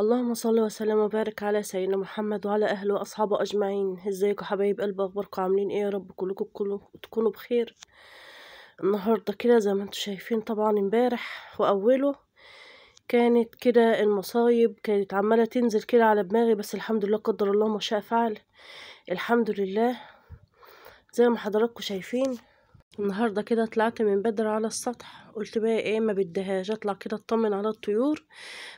اللهم صل وسلم وبارك على سيدنا محمد وعلى اهله واصحابه اجمعين ازيكم حبايب قلب اخباركم عاملين ايه يا رب كلكم تكونوا بخير النهارده كده زي ما انتم شايفين طبعا امبارح واوله كانت كده المصايب كانت عماله تنزل كده على دماغي بس الحمد لله قدر الله ما شاء فعل الحمد لله زي ما حضراتكم شايفين النهاردة كده طلعت من بدر على السطح قلت بقى ايه ما بديهاش اطلع كده اطمن على الطيور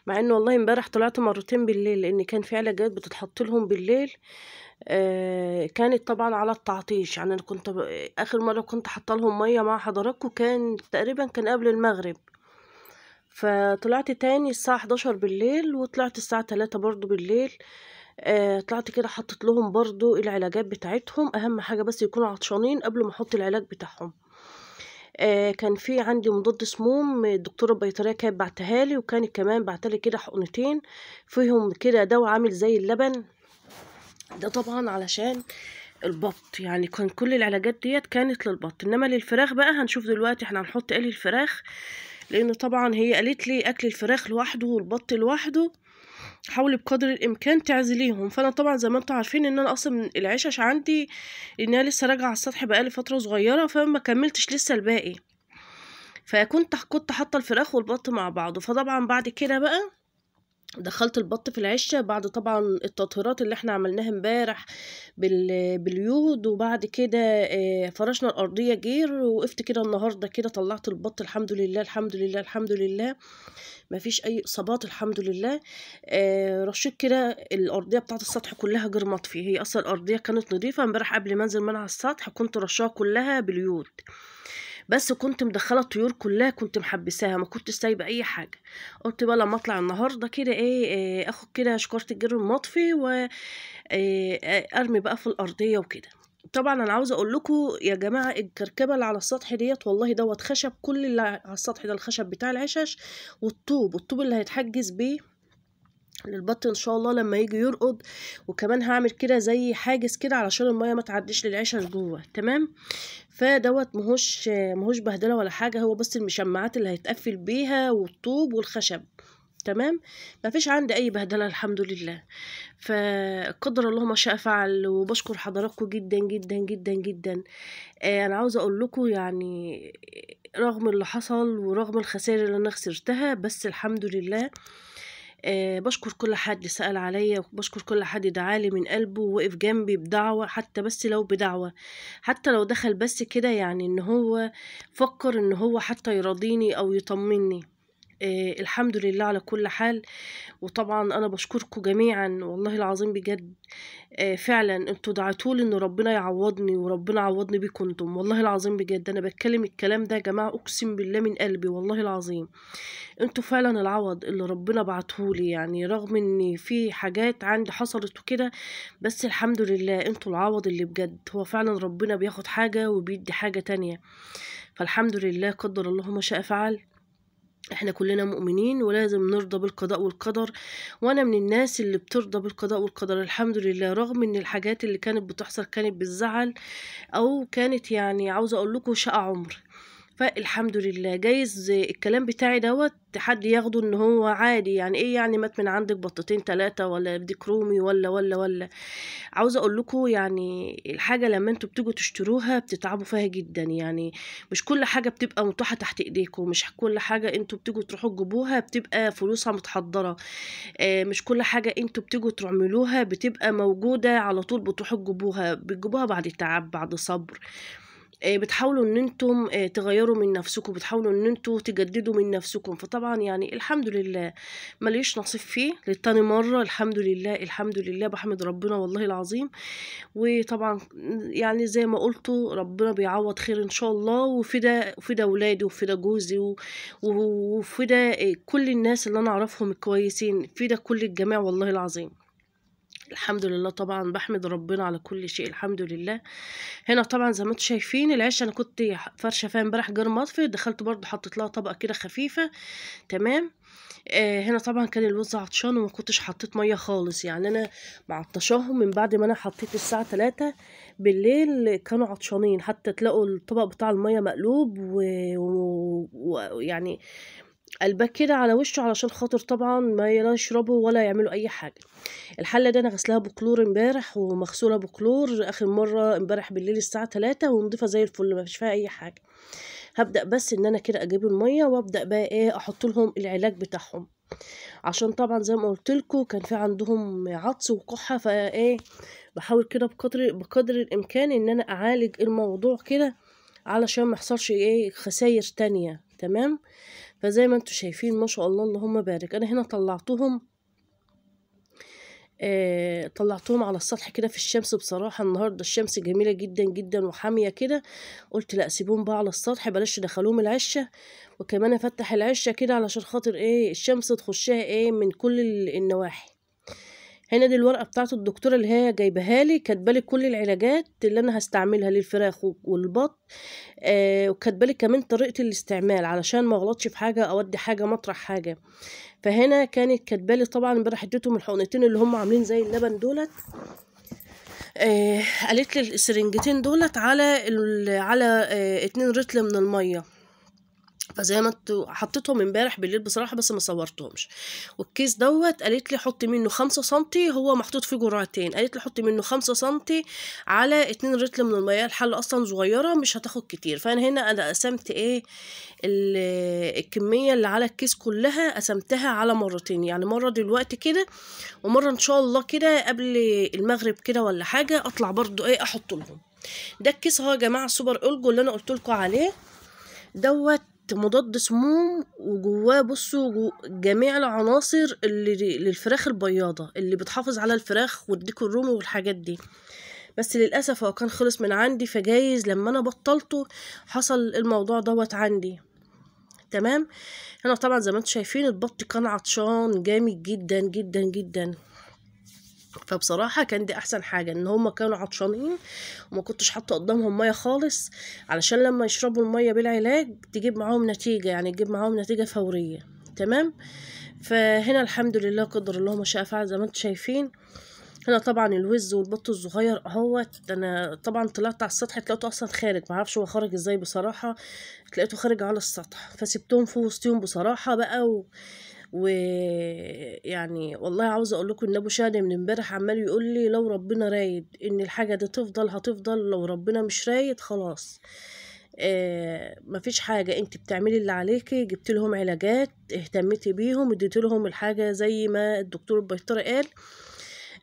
مع ان والله امبارح طلعت مرتين بالليل لان كان في علاجات بتتحط لهم بالليل آه كانت طبعا على التعطيش يعني انا كنت اخر مرة كنت حاطه لهم مية مع حضراتكم كان تقريبا كان قبل المغرب فطلعت تاني الساعة 11 بالليل وطلعت الساعة 3 برضو بالليل آه آه طلعت كده حطيت لهم برضو العلاجات بتاعتهم اهم حاجة بس يكونوا عطشانين قبل ما احط العلاج بتاعهم آه كان في عندي مضاد سموم الدكتورة البيطرية كانت بعتها لي وكانت كمان بعتلي كده حقنتين فيهم كده دواء عامل زي اللبن ده طبعا علشان البط يعني كان كل العلاجات ديت كانت للبط انما للفراخ بقى هنشوف دلوقتي احنا هنحط قلي الفراخ لان طبعا هي قالت لي اكل الفراخ لوحده والبط لوحده حاولي بقدر الامكان تعزليهم فانا طبعا زي ما انتم عارفين ان انا اصلا من العشش عندي ان انا لسه راجعه على السطح بقالي فتره صغيره فما كملتش لسه الباقي فكنت كنت حاطه الفراخ والبط مع بعضه فطبعا بعد كده بقى دخلت البط في العشه بعد طبعا التطهيرات اللي احنا عملناها امبارح باليود وبعد كده آه، فرشنا الارضيه جير وقفت كده النهارده كده طلعت البط الحمد لله الحمد لله الحمد لله مفيش اي اصابات الحمد لله آه، رشيت كده الارضيه بتاعه السطح كلها جير مطفي هي اصلا الارضيه كانت نظيفه امبارح قبل ما انزل منها على السطح كنت رشاها كلها باليود بس كنت مدخله الطيور كلها كنت محبساها ما كنت سايبه اي حاجه قلت بقى لما اطلع النهارده كده ايه, إيه اخد كده شكاره الجر المطفي و آه، آه، ارمي بقى في الارضيه وكده طبعا انا عاوزه اقول لكم يا جماعه الكركبه اللي على السطح ديت والله دوت خشب كل اللي على السطح ده الخشب بتاع العشش والطوب الطوب اللي هيتحجز بيه للبط ان شاء الله لما يجي يرقد وكمان هعمل كده زي حاجز كده علشان الميه ما تعديش للعشش جوه تمام فدوت مهوش مهوش بهدله ولا حاجه هو بس المشمعات اللي هيتقفل بيها والطوب والخشب تمام مفيش عندي اي بهدله الحمد لله فقدر الله ما شاء فعل وبشكر حضراتكم جدا جدا جدا جدا آه انا عاوزه اقول لكم يعني رغم اللي حصل ورغم الخسائر اللي انا خسرتها بس الحمد لله آه آه، بشكر كل حد سأل عليا وبشكر كل حد دعالي من قلبه ووقف جنبي بدعوة حتى بس لو بدعوة حتى لو دخل بس كده يعني ان هو فكر ان هو حتى يراضيني او يطمني آه الحمد لله على كل حال وطبعا انا بشكركم جميعا والله العظيم بجد آه فعلا انتوا لي ان ربنا يعوضني وربنا عوضني بيكم انتم والله العظيم بجد انا بتكلم الكلام ده يا جماعه اقسم بالله من قلبي والله العظيم انتوا فعلا العوض اللي ربنا بعتهولي يعني رغم ان في حاجات عندي حصلت وكده بس الحمد لله انتوا العوض اللي بجد هو فعلا ربنا بياخد حاجه وبيدي حاجه تانية فالحمد لله قدر الله ما شاء فعل احنا كلنا مؤمنين ولازم نرضى بالقضاء والقدر وانا من الناس اللي بترضى بالقضاء والقدر الحمد لله رغم ان الحاجات اللي كانت بتحصل كانت بالزعل او كانت يعني عاوزه اقول لكم شقى عمر فالحمد لله جايز الكلام بتاعي دوت حد ياخده ان هو عادي يعني ايه يعني مات من عندك بطتين تلاتة ولا بديك رومي ولا ولا ولا عاوزه اقول لكم يعني الحاجه لما انتوا بتيجوا تشتروها بتتعبوا فيها جدا يعني مش كل حاجه بتبقى متاحه تحت ايديكم مش كل حاجه انتوا بتيجوا تروحوا تجيبوها بتبقى فلوسها متحضره آه، مش كل حاجه انتوا بتيجوا تعملوها بتبقى موجوده على طول بتروحوا تجيبوها بتجيبوها بعد تعب بعد صبر آه، بتحاولوا ان انتم آه، تغيروا من نفسكم بتحاولوا ان انتم تجددوا من نفسكم فطبعا يعني الحمد لله ماليش نصيب فيه للتاني مره الحمد لله الحمد لله بحمد ربنا والله العظيم وطبعا يعني زي ما قلتوا ربنا بيعوض خير ان شاء الله وفي ده وفي ده ولادي وفي ده جوزي وفي ده كل الناس اللي انا اعرفهم الكويسين في ده كل الجميع والله العظيم الحمد لله طبعا بحمد ربنا على كل شيء الحمد لله هنا طبعا زي ما انتم شايفين العيش انا كنت فرشه فيها امبارح جار مطفي دخلت برضو حطيت لها طبقه كده خفيفه تمام آه هنا طبعا كان الوز عطشان وما كنتش حطيت ميه خالص يعني انا معطشاهم من بعد ما انا حطيت الساعه 3 بالليل كانوا عطشانين حتى تلاقوا الطبق بتاع الميه مقلوب ويعني و... و... و... يعني قلبك كده على وشه علشان خاطر طبعا ما يشربوا ولا يعملوا اي حاجه الحله دي انا غسلاها بكلور امبارح ومغسوله بكلور اخر مره امبارح بالليل الساعه 3 ونضيفها زي الفل ما فيش فيها اي حاجه هبدا بس ان انا كده اجيب الميه وابدا بقى ايه احط لهم العلاج بتاعهم عشان طبعا زي ما قلت كان في عندهم عطس وكحه فايه بحاول كده بقدر بقدر الامكان ان انا اعالج الموضوع كده علشان ما يحصلش ايه خساير تانية تمام فزي ما انتم شايفين ما شاء الله اللهم بارك انا هنا طلعتهم آه طلعتهم على السطح كده في الشمس بصراحة النهاردة الشمس جميلة جدا جدا وحامية كده قلت لا سيبهم بقى على السطح بلاش دخلوهم العشة وكمان افتح العشة كده علشان خاطر ايه الشمس تخشها ايه من كل النواحي هنا دي الورقه بتاعه الدكتوره اللي هي جايبها لي كاتبه لي كل العلاجات اللي انا هستعملها للفراخ والبط آه وكاتبه لي كمان طريقه الاستعمال علشان ما اغلطش في حاجه او ادي حاجه مطرح حاجه فهنا كانت كاتبه لي طبعا امبارح اديتهم الحقنتين اللي هم عاملين زي اللبن دولت آه قالت لي السرنجتين دولت على على آه اتنين رتل من الميه فزي ما انتوا حطيتهم امبارح بالليل بصراحه بس ما صورتهمش والكيس دوت قالت لي حطي منه خمسة سم هو محطوط فيه جرعتين قالت لي حطي منه خمسة سم على اتنين رتل من الميه الحله اصلا صغيره مش هتاخد كتير فانا هنا انا قسمت ايه الكميه اللي على الكيس كلها قسمتها على مرتين يعني مره دلوقتي كده ومره ان شاء الله كده قبل المغرب كده ولا حاجه اطلع برضو ايه احط لهم ده الكيس اهو يا جماعه السوبر اولجو اللي انا قلت لكم عليه دوت مضاد سموم وجواه بصوا جو جميع العناصر اللي للفراخ البياضة اللي بتحافظ على الفراخ والديك الرومي والحاجات دي بس للأسف هو كان خلص من عندي فجايز لما أنا بطلته حصل الموضوع دوت عندي تمام هنا طبعا زي ما انتم شايفين البط كان عطشان جامد جدا جدا جدا فبصراحة كان دي أحسن حاجة إن هما كانوا عطشانين وما كنتش حاطة قدامهم مية خالص علشان لما يشربوا المية بالعلاج تجيب معاهم نتيجة يعني تجيب معاهم نتيجة فورية تمام فهنا الحمد لله قدر الله ما شاء فعل زي ما انتم شايفين هنا طبعا الوز والبط الصغير اهوت انا طبعا طلعت على السطح لقيته اصلا خارج معرفش هو خارج ازاي بصراحه لقيته خارج على السطح فسبتهم في وسطهم بصراحه بقى و... ويعني والله عاوزه اقول لكم ان ابو شادي من امبارح عمال يقول لي لو ربنا رايد ان الحاجه دي تفضل هتفضل لو ربنا مش رايد خلاص آه مفيش حاجة انت بتعملي اللي عليكي جبت لهم علاجات اهتمتي بيهم اديت لهم الحاجة زي ما الدكتور البيطري قال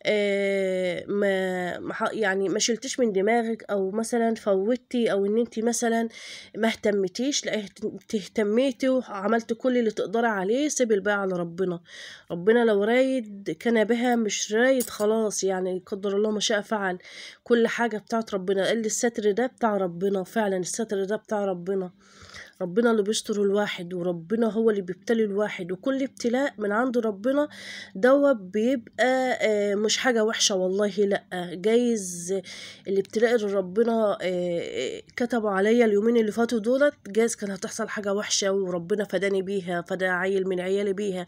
آه، ما يعني ما شلتش من دماغك او مثلا فوتي او ان انت مثلا ما اهتمتيش لا اهتميتي وعملت كل اللي تقدري عليه سيب الباقي على ربنا ربنا لو رايد كان بها مش رايد خلاص يعني قدر الله ما شاء فعل كل حاجه بتاعت ربنا الستر ده بتاع ربنا فعلا الستر ده بتاع ربنا ربنا اللي بيستر الواحد وربنا هو اللي بيبتلي الواحد وكل ابتلاء من عند ربنا دوت بيبقى آه، مش حاجة وحشة والله لأ جايز الابتلاء اللي ربنا آه، آه، كتبه عليا اليومين اللي فاتوا دولت جايز كان هتحصل حاجة وحشة وربنا فداني بيها فدا عيل من عيالي بيها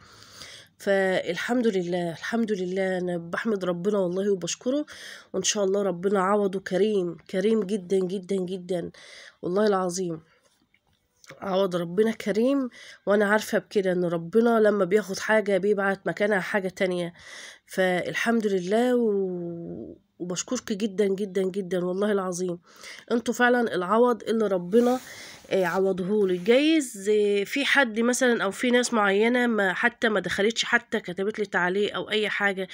فالحمد لله الحمد لله انا بحمد ربنا والله وبشكره وان شاء الله ربنا عوضه كريم كريم جدا جدا جدا والله العظيم عوض ربنا كريم وانا عارفه بكده ان ربنا لما بياخد حاجه بيبعت مكانها حاجه تانية فالحمد لله و... وبشكرك جدا جدا جدا والله العظيم انتوا فعلا العوض اللي ربنا آه، عوضهولي جايز آه، في حد مثلا او في ناس معينه ما حتى ما دخلتش حتى كتبت لي تعليق او اي حاجه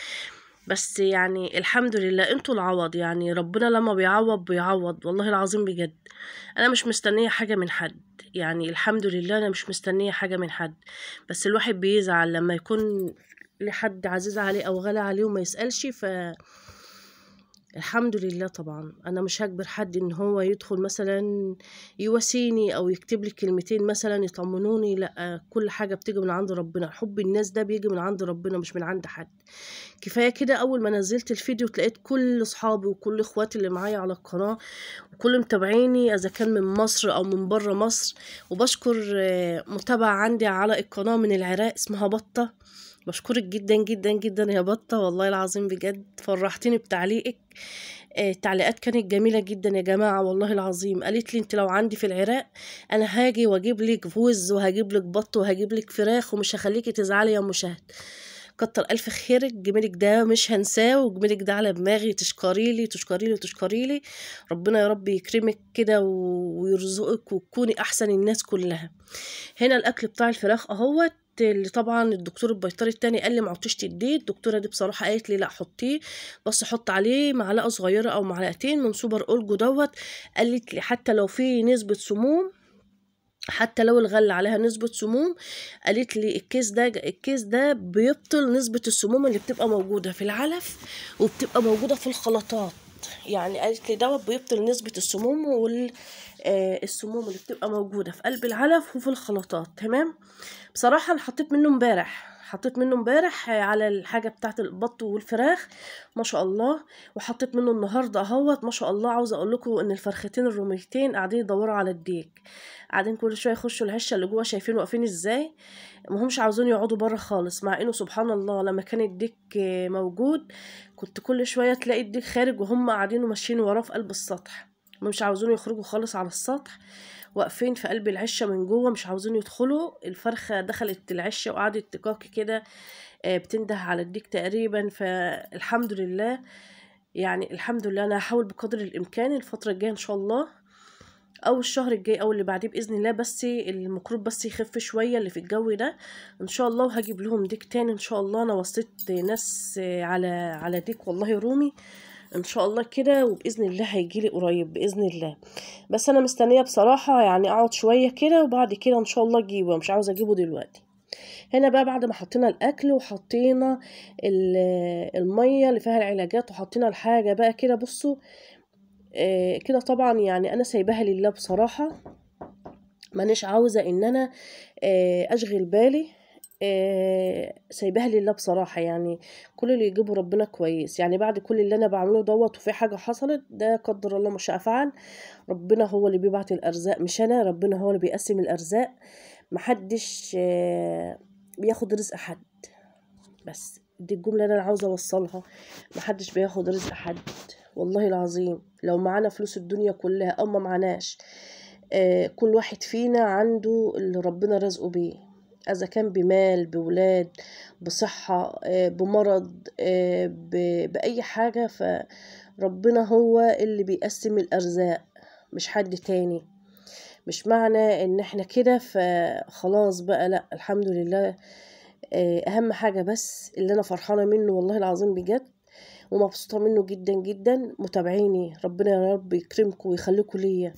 بس يعني الحمد لله انتوا العوض يعني ربنا لما بيعوض بيعوض والله العظيم بجد انا مش مستنيه حاجه من حد يعني الحمد لله انا مش مستنيه حاجه من حد بس الواحد بيزعل لما يكون لحد عزيز عليه او غالي عليه وما يسالش ف الحمد لله طبعا انا مش هجبر حد ان هو يدخل مثلا يواسيني او يكتب لي كلمتين مثلا يطمنوني لا كل حاجه بتيجي من عند ربنا حب الناس ده بيجي من عند ربنا مش من عند حد كفايه كده اول ما نزلت الفيديو تلاقيت كل اصحابي وكل اخواتي اللي معايا على القناه وكل متابعيني اذا كان من مصر او من بره مصر وبشكر آه، متابعه عندي على القناه من العراق اسمها بطه بشكرك جدا جدا جدا يا بطة والله العظيم بجد فرحتني بتعليقك آه، التعليقات كانت جميلة جدا يا جماعة والله العظيم قالت لي انت لو عندي في العراق انا هاجي واجيب لك فوز وهجيب لك بط وهجيب لك فراخ ومش هخليكي تزعلي يا مشاهد كتر الف خيرك جميلك ده مش هنساه وجميلك ده على دماغي تشكري لي تشكري لي تشكري لي ربنا يا رب يكرمك كده ويرزقك وتكوني احسن الناس كلها هنا الاكل بتاع الفراخ اهوت اللي طبعا الدكتور البيطري التاني قال لي ما عدتوش تديه الدكتوره دي بصراحه قالت لي لا حطيه بس حط عليه معلقه صغيره او معلقتين من سوبر اولجو دوت قالت لي حتى لو في نسبه سموم حتى لو الغلة عليها نسبة سموم قالت لي الكيس ده الكيس ده بيبطل نسبة السموم اللي بتبقى موجودة في العلف وبتبقى موجودة في الخلطات يعني قالت لي دوت بيبطل نسبة السموم وال آه، السموم اللي بتبقى موجوده في قلب العلف وفي الخلطات تمام بصراحه انا حطيت منه امبارح حطيت منه امبارح آه، على الحاجه بتاعه البط والفراخ ما شاء الله وحطيت منه النهارده اهوت ما شاء الله عاوزه اقول لكم ان الفرختين الروميتين قاعدين يدوروا على الديك قاعدين كل شويه يخشوا الهشه اللي جوه شايفين واقفين ازاي ما همش عاوزين يقعدوا بره خالص مع انه سبحان الله لما كان الديك آه، موجود كنت كل شويه تلاقي الديك خارج وهم قاعدين وماشيين وراه في قلب السطح مش عاوزين يخرجوا خالص على السطح واقفين في قلب العشه من جوه مش عاوزين يدخلوا الفرخه دخلت العشه وقعدت تكاك كده آه، بتنده على الديك تقريبا فالحمد لله يعني الحمد لله انا هحاول بقدر الامكان الفتره الجايه ان شاء الله او الشهر الجاي او اللي بعديه باذن الله بس الميكروب بس يخف شويه اللي في الجو ده ان شاء الله وهجيب لهم ديك تاني ان شاء الله انا وصيت ناس على على ديك والله رومي ان شاء الله كده وباذن الله هيجيلي قريب باذن الله بس انا مستنيه بصراحه يعني اقعد شويه كده وبعد كده ان شاء الله اجيبه مش عاوزه اجيبه دلوقتي هنا بقى بعد ما حطينا الاكل وحطينا الميه اللي فيها العلاجات وحطينا الحاجه بقى كده بصوا آه، كده طبعا يعني انا سايباها لله بصراحه مانيش عاوزه ان انا آه، اشغل بالي آه، سايباها لله بصراحة يعني كل اللي يجيبه ربنا كويس يعني بعد كل اللي أنا بعمله دوت وفي حاجة حصلت ده قدر الله ما شاء فعل ربنا هو اللي بيبعت الأرزاق مش أنا ربنا هو اللي بيقسم الأرزاق محدش آه، بياخد رزق حد بس دي الجملة اللي أنا عاوزة أوصلها محدش بياخد رزق حد والله العظيم لو معانا فلوس الدنيا كلها أو ما معناش آه، كل واحد فينا عنده اللي ربنا رزقه بيه إذا كان بمال بولاد بصحة آه، بمرض آه، بأي حاجة فربنا هو اللي بيقسم الأرزاق مش حد تاني مش معنى ان احنا كده فخلاص بقى لا الحمد لله آه، اهم حاجة بس اللي انا فرحانة منه والله العظيم بجد ومبسوطة منه جدا جدا متابعيني ربنا يا رب يكرمكم ويخليكم ليا